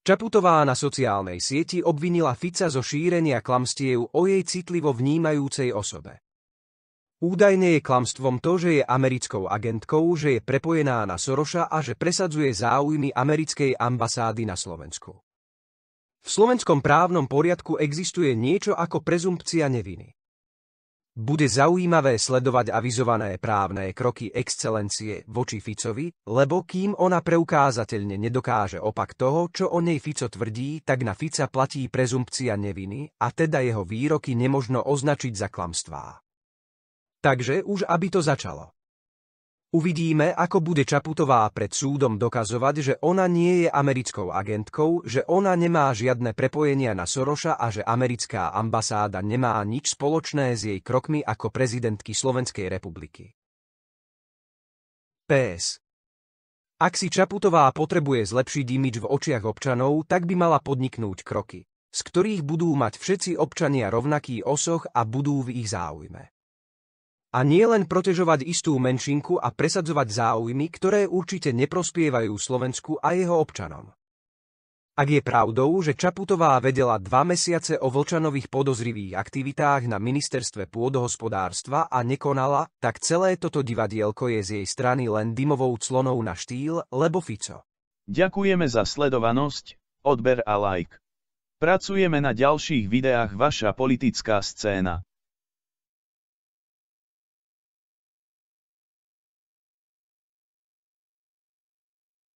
Čaputová na sociálnej sieti obvinila Fica zo šírenia klamstiev o jej citlivo vnímajúcej osobe. Údajne je klamstvom to, že je americkou agentkou, že je prepojená na Soroša a že presadzuje záujmy americkej ambasády na Slovensku. V slovenskom právnom poriadku existuje niečo ako prezumpcia neviny. Bude zaujímavé sledovať avizované právne kroky excelencie voči Ficovi, lebo kým ona preukázateľne nedokáže opak toho, čo o nej Fico tvrdí, tak na Fica platí prezumpcia neviny a teda jeho výroky nemožno označiť za klamstvá. Takže už aby to začalo. Uvidíme, ako bude Čaputová pred súdom dokazovať, že ona nie je americkou agentkou, že ona nemá žiadne prepojenia na Soroša a že americká ambasáda nemá nič spoločné s jej krokmi ako prezidentky Slovenskej republiky. PS. Ak si Čaputová potrebuje zlepšiť imič v očiach občanov, tak by mala podniknúť kroky, z ktorých budú mať všetci občania rovnaký osoch a budú v ich záujme. A nie len protežovať istú menšinku a presadzovať záujmy, ktoré určite neprospievajú Slovensku a jeho občanom. Ak je pravdou, že Čaputová vedela dva mesiace o Vlčanových podozrivých aktivitách na ministerstve pôdohospodárstva a nekonala, tak celé toto divadielko je z jej strany len dymovou clonou na štýl, lebo Fico. Ďakujeme za sledovanosť, odber a like. Pracujeme na ďalších videách Vaša politická scéna.